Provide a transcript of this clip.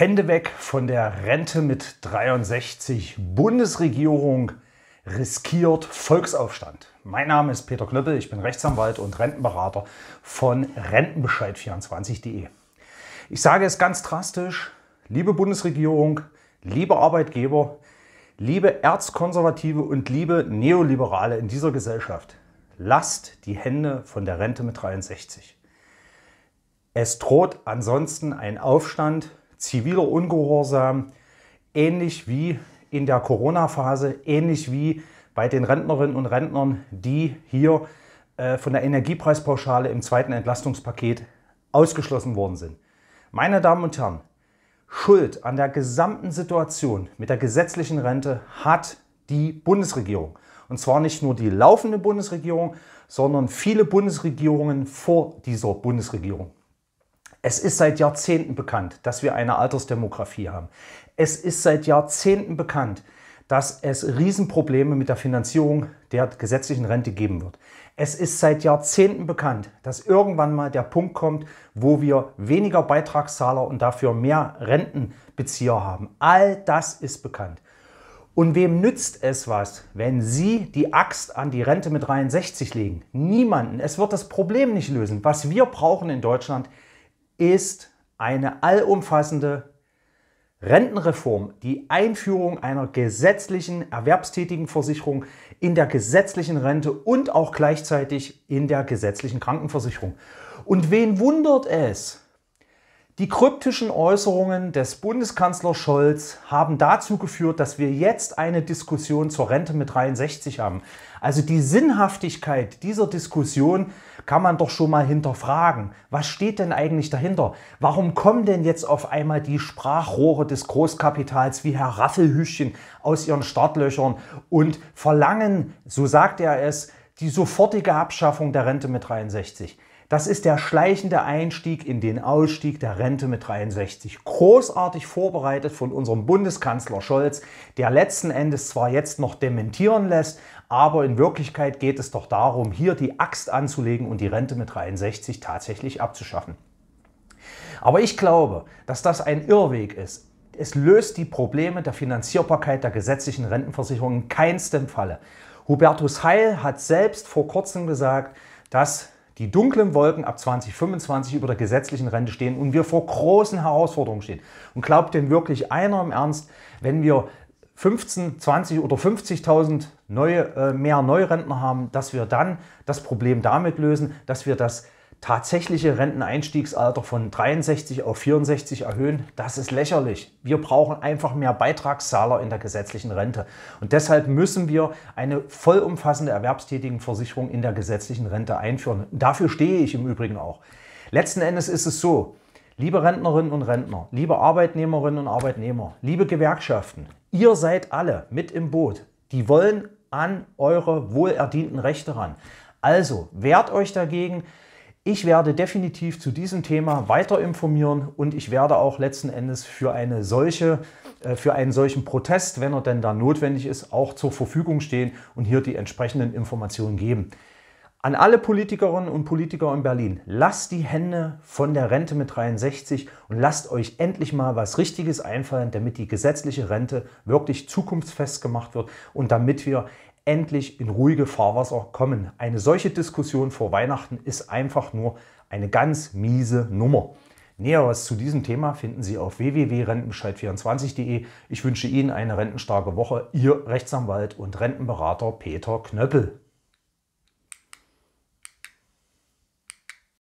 Hände weg von der Rente mit 63. Bundesregierung riskiert Volksaufstand. Mein Name ist Peter Knöppel, ich bin Rechtsanwalt und Rentenberater von Rentenbescheid24.de. Ich sage es ganz drastisch, liebe Bundesregierung, liebe Arbeitgeber, liebe Erzkonservative und liebe Neoliberale in dieser Gesellschaft, lasst die Hände von der Rente mit 63. Es droht ansonsten ein Aufstand ziviler Ungehorsam, ähnlich wie in der Corona-Phase, ähnlich wie bei den Rentnerinnen und Rentnern, die hier äh, von der Energiepreispauschale im zweiten Entlastungspaket ausgeschlossen worden sind. Meine Damen und Herren, Schuld an der gesamten Situation mit der gesetzlichen Rente hat die Bundesregierung. Und zwar nicht nur die laufende Bundesregierung, sondern viele Bundesregierungen vor dieser Bundesregierung. Es ist seit Jahrzehnten bekannt, dass wir eine Altersdemografie haben. Es ist seit Jahrzehnten bekannt, dass es Riesenprobleme mit der Finanzierung der gesetzlichen Rente geben wird. Es ist seit Jahrzehnten bekannt, dass irgendwann mal der Punkt kommt, wo wir weniger Beitragszahler und dafür mehr Rentenbezieher haben. All das ist bekannt. Und wem nützt es was, wenn Sie die Axt an die Rente mit 63 legen? Niemanden. Es wird das Problem nicht lösen. Was wir brauchen in Deutschland ist eine allumfassende Rentenreform, die Einführung einer gesetzlichen erwerbstätigen Versicherung in der gesetzlichen Rente und auch gleichzeitig in der gesetzlichen Krankenversicherung. Und wen wundert es, die kryptischen Äußerungen des Bundeskanzlers Scholz haben dazu geführt, dass wir jetzt eine Diskussion zur Rente mit 63 haben. Also die Sinnhaftigkeit dieser Diskussion kann man doch schon mal hinterfragen. Was steht denn eigentlich dahinter? Warum kommen denn jetzt auf einmal die Sprachrohre des Großkapitals wie Herr Raffelhüschchen aus ihren Startlöchern und verlangen, so sagt er es, die sofortige Abschaffung der Rente mit 63? Das ist der schleichende Einstieg in den Ausstieg der Rente mit 63. Großartig vorbereitet von unserem Bundeskanzler Scholz, der letzten Endes zwar jetzt noch dementieren lässt, aber in Wirklichkeit geht es doch darum, hier die Axt anzulegen und die Rente mit 63 tatsächlich abzuschaffen. Aber ich glaube, dass das ein Irrweg ist. Es löst die Probleme der Finanzierbarkeit der gesetzlichen Rentenversicherung in keinstem Falle. Hubertus Heil hat selbst vor kurzem gesagt, dass die dunklen Wolken ab 2025 über der gesetzlichen Rente stehen und wir vor großen Herausforderungen stehen. Und glaubt denn wirklich einer im Ernst, wenn wir 15, 20 oder 50.000 neue, äh, mehr Neurentner haben, dass wir dann das Problem damit lösen, dass wir das tatsächliche Renteneinstiegsalter von 63 auf 64 erhöhen, das ist lächerlich. Wir brauchen einfach mehr Beitragszahler in der gesetzlichen Rente. Und deshalb müssen wir eine vollumfassende Erwerbstätigenversicherung in der gesetzlichen Rente einführen. Dafür stehe ich im Übrigen auch. Letzten Endes ist es so, liebe Rentnerinnen und Rentner, liebe Arbeitnehmerinnen und Arbeitnehmer, liebe Gewerkschaften, ihr seid alle mit im Boot. Die wollen an eure wohlerdienten Rechte ran. Also wehrt euch dagegen, ich werde definitiv zu diesem Thema weiter informieren und ich werde auch letzten Endes für, eine solche, äh, für einen solchen Protest, wenn er denn da notwendig ist, auch zur Verfügung stehen und hier die entsprechenden Informationen geben. An alle Politikerinnen und Politiker in Berlin, lasst die Hände von der Rente mit 63 und lasst euch endlich mal was Richtiges einfallen, damit die gesetzliche Rente wirklich zukunftsfest gemacht wird und damit wir endlich in ruhige Fahrwasser kommen. Eine solche Diskussion vor Weihnachten ist einfach nur eine ganz miese Nummer. Näheres zu diesem Thema finden Sie auf www.rentenbescheid24.de. Ich wünsche Ihnen eine rentenstarke Woche. Ihr Rechtsanwalt und Rentenberater Peter Knöppel.